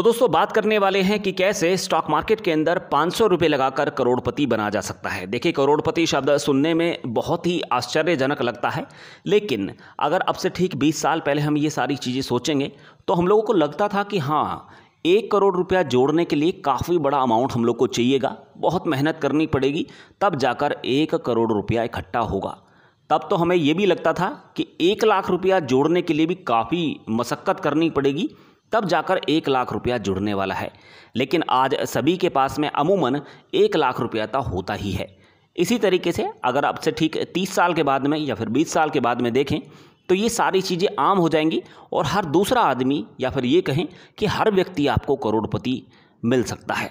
तो दोस्तों बात करने वाले हैं कि कैसे स्टॉक मार्केट के अंदर पाँच सौ रुपये लगाकर करोड़पति बना जा सकता है देखिए करोड़पति शब्द सुनने में बहुत ही आश्चर्यजनक लगता है लेकिन अगर अब से ठीक बीस साल पहले हम ये सारी चीज़ें सोचेंगे तो हम लोगों को लगता था कि हाँ एक करोड़ रुपया जोड़ने के लिए काफ़ी बड़ा अमाउंट हम लोग को चाहिएगा बहुत मेहनत करनी पड़ेगी तब जाकर एक करोड़ रुपया इकट्ठा होगा तब तो हमें यह भी लगता था कि एक लाख रुपया जोड़ने के लिए भी काफ़ी मशक्क़त करनी पड़ेगी तब जाकर एक लाख रुपया जुड़ने वाला है लेकिन आज सभी के पास में अमूमन एक लाख रुपया तो होता ही है इसी तरीके से अगर अब से ठीक तीस साल के बाद में या फिर बीस साल के बाद में देखें तो ये सारी चीज़ें आम हो जाएंगी और हर दूसरा आदमी या फिर ये कहें कि हर व्यक्ति आपको करोड़पति मिल सकता है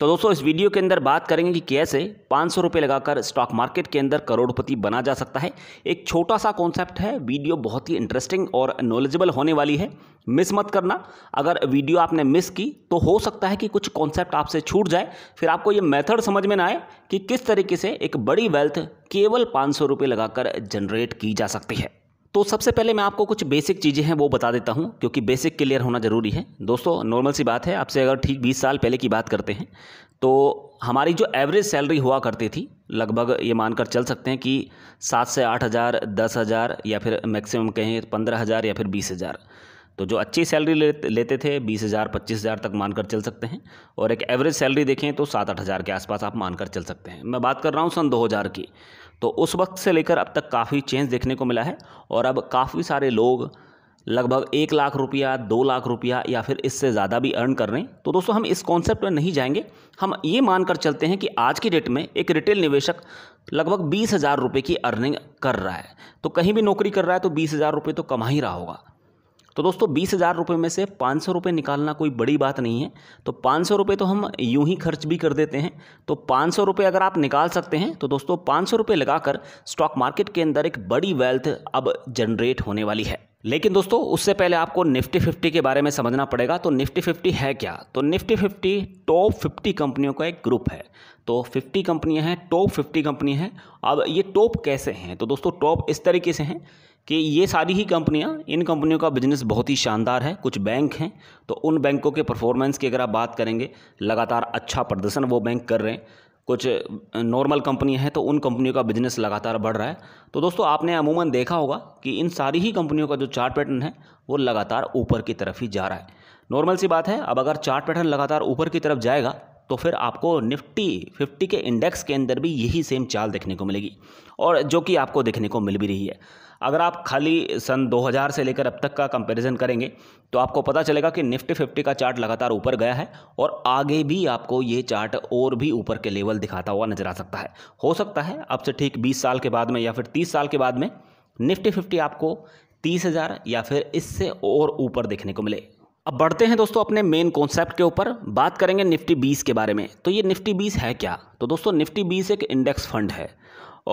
तो दोस्तों इस वीडियो के अंदर बात करेंगे कि कैसे पाँच सौ रुपये लगाकर स्टॉक मार्केट के अंदर करोड़पति बना जा सकता है एक छोटा सा कॉन्सेप्ट है वीडियो बहुत ही इंटरेस्टिंग और नॉलेजेबल होने वाली है मिस मत करना अगर वीडियो आपने मिस की तो हो सकता है कि कुछ कॉन्सेप्ट आपसे छूट जाए फिर आपको ये मेथड समझ में ना आए कि किस तरीके से एक बड़ी वेल्थ केवल पाँच सौ लगाकर जनरेट की जा सकती है तो सबसे पहले मैं आपको कुछ बेसिक चीज़ें हैं वो बता देता हूँ क्योंकि बेसिक क्लियर होना ज़रूरी है दोस्तों नॉर्मल सी बात है आपसे अगर ठीक बीस साल पहले की बात करते हैं तो हमारी जो एवरेज सैलरी हुआ करती थी लगभग ये मानकर चल सकते हैं कि सात से आठ हज़ार दस हज़ार या फिर मैक्सिमम कहें पंद्रह हज़ार या फिर बीस हज़ार तो जो अच्छी सैलरी ले, लेते थे बीस हज़ार पच्चीस हज़ार तक मानकर चल सकते हैं और एक एवरेज सैलरी देखें तो सात आठ हज़ार के आसपास आप मानकर चल सकते हैं मैं बात कर रहा हूँ सन दो हज़ार की तो उस वक्त से लेकर अब तक काफ़ी चेंज देखने को मिला है और अब काफ़ी सारे लोग लगभग एक लाख रुपया दो लाख रुपया या फिर इससे ज़्यादा भी अर्न कर रहे हैं तो दोस्तों हम इस कॉन्सेप्ट में नहीं जाएंगे हम ये मानकर चलते हैं कि आज की डेट में एक रिटेल निवेशक लगभग बीस हज़ार रुपये की अर्निंग कर रहा है तो कहीं भी नौकरी कर रहा है तो बीस हज़ार रुपये तो कमा ही रहा होगा तो दोस्तों बीस हज़ार रुपये में से पाँच सौ रुपये निकालना कोई बड़ी बात नहीं है तो पाँच सौ रुपये तो हम यूं ही खर्च भी कर देते हैं तो पाँच सौ रुपये अगर आप निकाल सकते हैं तो दोस्तों पाँच सौ रुपये लगाकर स्टॉक मार्केट के अंदर एक बड़ी वेल्थ अब जनरेट होने वाली है लेकिन दोस्तों उससे पहले आपको निफ्टी फिफ्टी के बारे में समझना पड़ेगा तो निफ्टी फिफ्टी है क्या तो निफ्टी फिफ्टी टॉप फिफ्टी कंपनियों का एक ग्रुप है तो फिफ्टी कंपनियां हैं टॉप फिफ्टी कंपनी हैं अब ये टॉप कैसे हैं तो दोस्तों टॉप इस तरीके से हैं कि ये सारी ही कंपनियां इन कंपनियों का बिजनेस बहुत ही शानदार है कुछ बैंक हैं तो उन बैंकों के परफॉर्मेंस की अगर आप बात करेंगे लगातार अच्छा प्रदर्शन वो बैंक कर रहे हैं कुछ नॉर्मल कंपनियां हैं तो उन कंपनियों का बिजनेस लगातार बढ़ रहा है तो दोस्तों आपने अमूमन देखा होगा कि इन सारी ही कंपनियों का जो चार्ट पैटर्न है वो लगातार ऊपर की तरफ ही जा रहा है नॉर्मल सी बात है अब अगर चार्ट पैटर्न लगातार ऊपर की तरफ जाएगा तो फिर आपको निफ्टी फिफ्टी के इंडेक्स के अंदर भी यही सेम चाल देखने को मिलेगी और जो कि आपको देखने को मिल भी रही है अगर आप खाली सन 2000 से लेकर अब तक का कंपैरिजन करेंगे तो आपको पता चलेगा कि निफ्टी फिफ्टी का चार्ट लगातार ऊपर गया है और आगे भी आपको ये चार्ट और भी ऊपर के लेवल दिखाता हुआ नजर आ सकता है हो सकता है अब से ठीक बीस साल के बाद में या फिर तीस साल के बाद में निफ्टी फिफ्टी आपको तीस हज़ार या फिर इससे और ऊपर देखने को मिले अब बढ़ते हैं दोस्तों अपने मेन कॉन्सेप्ट के ऊपर बात करेंगे निफ्टी बीस के बारे में तो ये निफ्टी बीस है क्या तो दोस्तों निफ्टी बीस एक इंडेक्स फंड है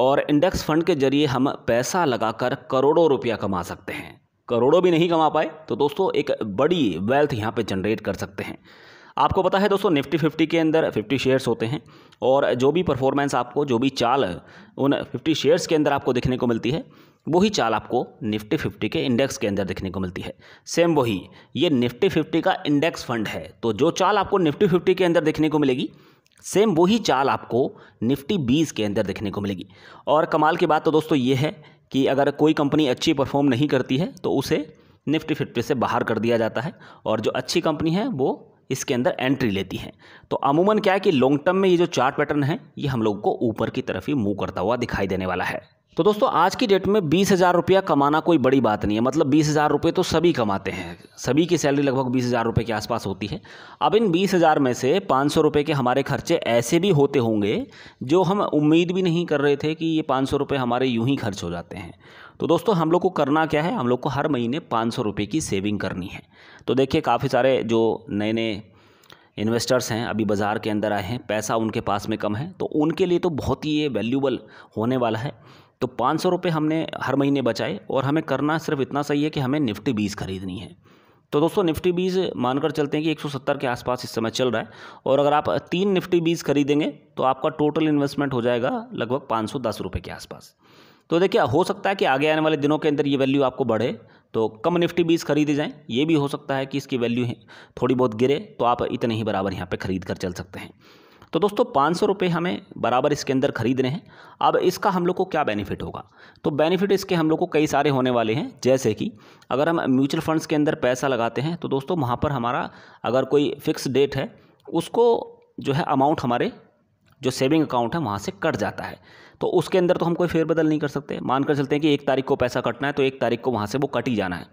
और इंडेक्स फंड के जरिए हम पैसा लगाकर करोड़ों रुपया कमा सकते हैं करोड़ों भी नहीं कमा पाए तो दोस्तों एक बड़ी वेल्थ यहाँ पे जनरेट कर सकते हैं आपको पता है दोस्तों निफ्टी फिफ्टी के अंदर फिफ्टी शेयर्स होते हैं और जो भी परफॉर्मेंस आपको जो भी चाल उन फिफ्टी शेयर्स के अंदर आपको देखने को मिलती है वही चाल आपको निफ्टी फिफ्टी के इंडेक्स के अंदर देखने को मिलती है सेम वही ये निफ्टी फिफ्टी का इंडेक्स फंड है तो जो चाल आपको निफ्टी फिफ्टी के अंदर देखने को मिलेगी सेम वही चाल आपको निफ्टी बीस के अंदर देखने को मिलेगी और कमाल की बात तो दोस्तों ये है कि अगर कोई कंपनी अच्छी परफॉर्म नहीं करती है तो उसे निफ्टी फिफ्टी से बाहर कर दिया जाता है और जो अच्छी कंपनी है वो इसके अंदर एंट्री लेती है तो अमूमन क्या है कि लॉन्ग टर्म में ये जो चार्ट पैटर्न है ये हम लोग को ऊपर की तरफ ही मूव करता हुआ दिखाई देने वाला है तो दोस्तों आज की डेट में बीस हज़ार रुपया कमाना कोई बड़ी बात नहीं है मतलब बीस हज़ार रुपये तो सभी कमाते हैं सभी की सैलरी लगभग बीस हज़ार रुपये के आसपास होती है अब इन बीस हज़ार में से पाँच सौ रुपये के हमारे खर्चे ऐसे भी होते होंगे जो हम उम्मीद भी नहीं कर रहे थे कि ये पाँच सौ रुपये हमारे यूँ ही खर्च हो जाते हैं तो दोस्तों हम लोग को करना क्या है हम लोग को हर महीने पाँच सौ रुपये की सेविंग करनी है तो देखिए काफ़ी सारे जो नए नए इन्वेस्टर्स हैं अभी बाज़ार के अंदर आए हैं पैसा उनके पास में कम है तो उनके लिए तो बहुत ही ये वैल्यूबल होने वाला है तो पाँच सौ रुपये हमने हर महीने बचाए और हमें करना सिर्फ इतना सही है कि हमें निफ्टी बीस खरीदनी है तो दोस्तों निफ्टी बीज मानकर चलते हैं कि 170 के आसपास इस समय चल रहा है और अगर आप तीन निफ्टी बीज खरीदेंगे तो आपका टोटल इन्वेस्टमेंट हो जाएगा लगभग पाँच सौ के आसपास तो देखिए हो सकता है कि आगे आने वाले दिनों के अंदर ये वैल्यू आपको बढ़े तो कम निफ्टी बीज खरीदे जाएँ ये भी हो सकता है कि इसकी वैल्यू थोड़ी बहुत गिरे तो आप इतने ही बराबर यहाँ पर खरीद कर चल सकते हैं तो दोस्तों पाँच सौ रुपये हमें बराबर इसके अंदर खरीदने हैं अब इसका हम लोग को क्या बेनिफिट होगा तो बेनिफिट इसके हम लोग को कई सारे होने वाले हैं जैसे कि अगर हम म्यूचुअल फंड्स के अंदर पैसा लगाते हैं तो दोस्तों वहाँ पर हमारा अगर कोई फिक्स डेट है उसको जो है अमाउंट हमारे जो सेविंग अकाउंट है वहाँ से कट जाता है तो उसके अंदर तो हम कोई फेरबदल नहीं कर सकते मानकर चलते हैं कि एक तारीख को पैसा कटना है तो एक तारीख को वहाँ से वो कट ही जाना है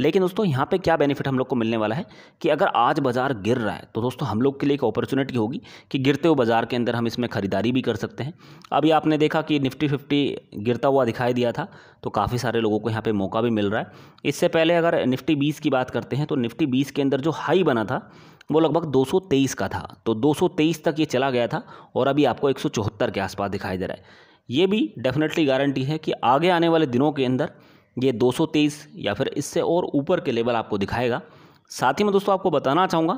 लेकिन दोस्तों यहाँ पे क्या बेनिफिट हम लोग को मिलने वाला है कि अगर आज बाज़ार गिर रहा है तो दोस्तों हम लोग के लिए एक अपॉर्चुनिटी होगी कि गिरते हुए बाज़ार के अंदर हम इसमें ख़रीदारी भी कर सकते हैं अभी आपने देखा कि निफ्टी फिफ्टी गिरता हुआ दिखाई दिया था तो काफ़ी सारे लोगों को यहाँ पर मौका भी मिल रहा है इससे पहले अगर निफ्टी बीस की बात करते हैं तो निफ्टी बीस के अंदर जो हाई बना था वो लगभग 223 का था तो 223 तक ये चला गया था और अभी आपको एक के आसपास दिखाई दे रहा है ये भी डेफिनेटली गारंटी है कि आगे आने वाले दिनों के अंदर ये 223 या फिर इससे और ऊपर के लेवल आपको दिखाएगा साथ ही मैं दोस्तों आपको बताना चाहूँगा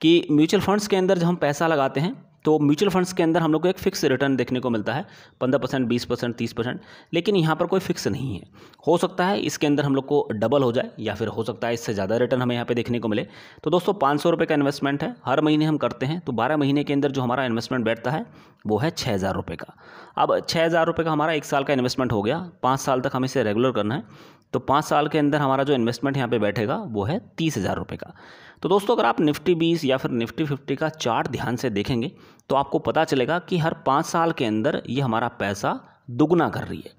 कि म्यूचुअल फंड्स के अंदर जब हम पैसा लगाते हैं तो म्यूचुअल फंड्स के अंदर हम लोग को एक फिक्स रिटर्न देखने को मिलता है पंद्रह परसेंट बीस परसेंट तीस परसेंट लेकिन यहाँ पर कोई फिक्स नहीं है हो सकता है इसके अंदर हम लोग को डबल हो जाए या फिर हो सकता है इससे ज़्यादा रिटर्न हमें यहाँ पे देखने को मिले तो दोस्तों पाँच सौ का इन्वेस्टमेंट है हर महीने हम करते हैं तो बारह महीने के अंदर जो हमारा इन्वेस्टमेंट बैठता है वो है छः हज़ार रुपये का अब छः हज़ार रुपये का हमारा एक साल का इन्वेस्टमेंट हो गया पाँच साल तक हमें इसे रेगुलर करना है तो पाँच साल के अंदर हमारा जो इन्वेस्टमेंट यहाँ पर बैठेगा वो है तीस हज़ार रुपये का तो दोस्तों अगर आप निफ्टी बीस या फिर निफ्टी फिफ्टी का चार्ट ध्यान से देखेंगे तो आपको पता चलेगा कि हर पाँच साल के अंदर ये हमारा पैसा दुगुना कर रही है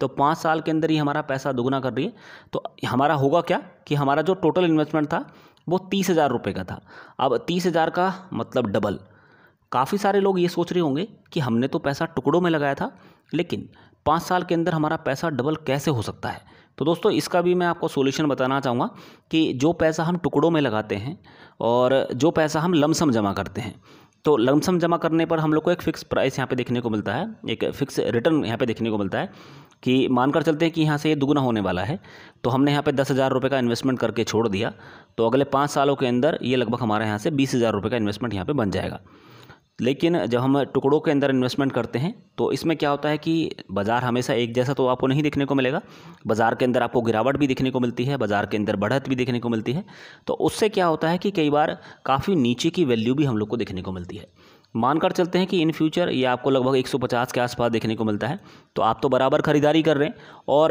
तो पाँच साल के अंदर ही हमारा पैसा दुगुना कर रही है तो हमारा होगा क्या कि हमारा जो टोटल इन्वेस्टमेंट था वो तीस हज़ार रुपये का था अब तीस हज़ार का मतलब डबल काफ़ी सारे लोग ये सोच रहे होंगे कि हमने तो पैसा टुकड़ों में लगाया था लेकिन पाँच साल के अंदर हमारा पैसा डबल कैसे हो सकता है तो दोस्तों इसका भी मैं आपको सोल्यूशन बताना चाहूँगा कि जो पैसा हम टुकड़ों में लगाते हैं और जो पैसा हम लमसम जमा करते हैं तो लमसम जमा करने पर हम लोग को एक फ़िक्स प्राइस यहाँ पे देखने को मिलता है एक फ़िक्स रिटर्न यहाँ पे देखने को मिलता है कि मानकर चलते हैं कि यहाँ से ये दुगना होने वाला है तो हमने यहाँ पे दस हज़ार रुपये का इन्वेस्टमेंट करके छोड़ दिया तो अगले पाँच सालों के अंदर ये लगभग हमारे यहाँ से बीस हज़ार रुपये का इन्वेस्टमेंट यहाँ पर बन जाएगा लेकिन जब हम टुकड़ों के अंदर इन्वेस्टमेंट करते हैं तो इसमें क्या होता है कि बाज़ार हमेशा एक जैसा तो आपको नहीं देखने को मिलेगा बाज़ार के अंदर आपको गिरावट भी देखने को मिलती है बाज़ार के अंदर बढ़त भी देखने को मिलती है तो उससे क्या होता है कि कई बार काफ़ी नीचे की वैल्यू भी हम लोग को देखने को मिलती है मानकर चलते हैं कि इन फ्यूचर ये आपको लगभग एक के आसपास देखने को मिलता है तो आप तो बराबर ख़रीदारी कर रहे हैं और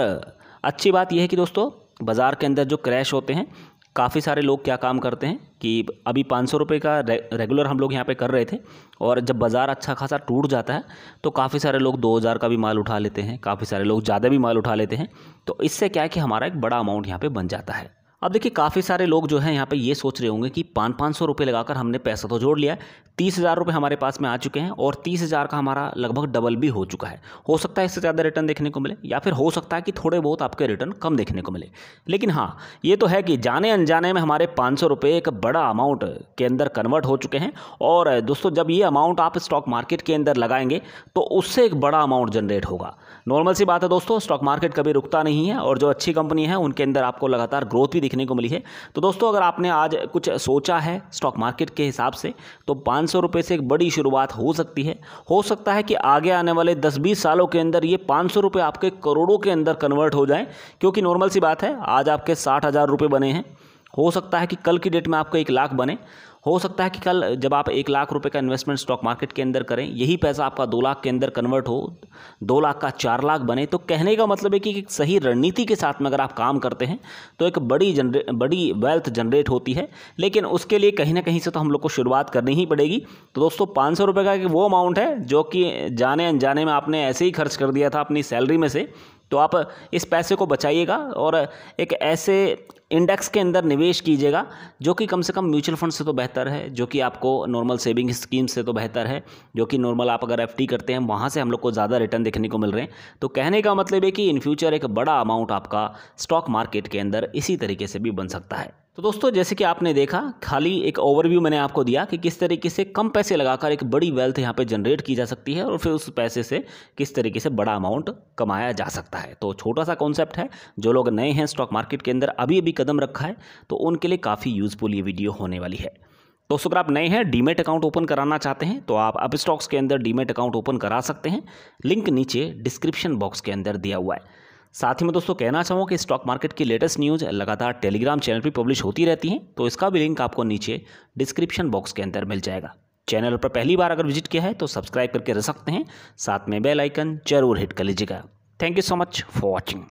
अच्छी बात यह है कि दोस्तों बाज़ार के अंदर जो क्रैश होते हैं काफ़ी सारे लोग क्या काम करते हैं कि अभी पाँच सौ रुपये का रे, रेगुलर हम लोग यहाँ पे कर रहे थे और जब बाज़ार अच्छा खासा टूट जाता है तो काफ़ी सारे लोग दो हज़ार का भी माल उठा लेते हैं काफ़ी सारे लोग ज़्यादा भी माल उठा लेते हैं तो इससे क्या है कि हमारा एक बड़ा अमाउंट यहाँ पर बन जाता है अब देखिए काफ़ी सारे लोग जो हैं यहाँ पे ये सोच रहे होंगे कि पाँच पाँच सौ रुपये लगाकर हमने पैसा तो जोड़ लिया तीस हज़ार रुपये हमारे पास में आ चुके हैं और तीस हज़ार का हमारा लगभग डबल भी हो चुका है हो सकता है इससे ज़्यादा रिटर्न देखने को मिले या फिर हो सकता है कि थोड़े बहुत आपके रिटर्न कम देखने को मिले लेकिन हाँ ये तो है कि जाने अनजाने में हमारे पाँच सौ रुपये एक बड़ा अमाउंट के अंदर कन्वर्ट हो चुके हैं और दोस्तों जब ये अमाउंट आप स्टॉक मार्केट के अंदर लगाएंगे तो उससे एक बड़ा अमाउंट जनरेट होगा नॉर्मल सी बात है दोस्तों स्टॉक मार्केट कभी रुकता नहीं है और जो अच्छी कंपनी है उनके अंदर आपको लगातार ग्रोथ भी देखने को मिली है तो दोस्तों अगर आपने आज कुछ सोचा है स्टॉक मार्केट के हिसाब से तो पाँच सौ रुपये से एक बड़ी शुरुआत हो सकती है हो सकता है कि आगे आने वाले दस बीस सालों के अंदर ये पाँच सौ रुपये आपके करोड़ों के अंदर कन्वर्ट हो जाए क्योंकि नॉर्मल सी बात है आज आपके साठ हज़ार रुपये बने हैं हो सकता है कि कल की डेट में आपका एक लाख बने हो सकता है कि कल जब आप एक लाख रुपए का इन्वेस्टमेंट स्टॉक मार्केट के अंदर करें यही पैसा आपका दो लाख के अंदर कन्वर्ट हो दो लाख का चार लाख बने तो कहने का मतलब है कि एक सही रणनीति के साथ में अगर आप काम करते हैं तो एक बड़ी जनरे बड़ी वेल्थ जनरेट होती है लेकिन उसके लिए कहीं ना कहीं से तो हम लोग को शुरुआत करनी ही पड़ेगी तो दोस्तों पाँच सौ का वो अमाउंट है जो कि जाने अनजाने में आपने ऐसे ही खर्च कर दिया था अपनी सैलरी में से तो आप इस पैसे को बचाइएगा और एक ऐसे इंडेक्स के अंदर निवेश कीजिएगा जो कि कम से कम म्यूचुअल फंड से तो बेहतर है जो कि आपको नॉर्मल सेविंग स्कीम से तो बेहतर है जो कि नॉर्मल आप अगर एफ करते हैं वहाँ से हम लोग को ज़्यादा रिटर्न देखने को मिल रहे हैं तो कहने का मतलब है कि इन फ्यूचर एक बड़ा अमाउंट आपका स्टॉक मार्केट के अंदर इसी तरीके से भी बन सकता है तो दोस्तों जैसे कि आपने देखा खाली एक ओवरव्यू मैंने आपको दिया कि किस तरीके से कम पैसे लगाकर एक बड़ी वेल्थ यहाँ पे जनरेट की जा सकती है और फिर उस पैसे से किस तरीके से बड़ा अमाउंट कमाया जा सकता है तो छोटा सा कॉन्सेप्ट है जो लोग नए हैं स्टॉक मार्केट के अंदर अभी अभी कदम रखा है तो उनके लिए काफ़ी यूज़फुल ये वीडियो होने वाली है दोस्तों अगर आप नए हैं डीमेट अकाउंट ओपन कराना चाहते हैं तो आप अब स्टॉक्स के अंदर डीमेट अकाउंट ओपन करा सकते हैं लिंक नीचे डिस्क्रिप्शन बॉक्स के अंदर दिया हुआ है साथ ही मैं दोस्तों कहना चाहूँगा कि स्टॉक मार्केट की लेटेस्ट न्यूज़ लगातार टेलीग्राम चैनल पर पब्लिश होती रहती हैं तो इसका भी लिंक आपको नीचे डिस्क्रिप्शन बॉक्स के अंदर मिल जाएगा चैनल पर पहली बार अगर विजिट किया है तो सब्सक्राइब करके रख सकते हैं साथ में बेल आइकन जरूर हिट कर लीजिएगा thank you so much for watching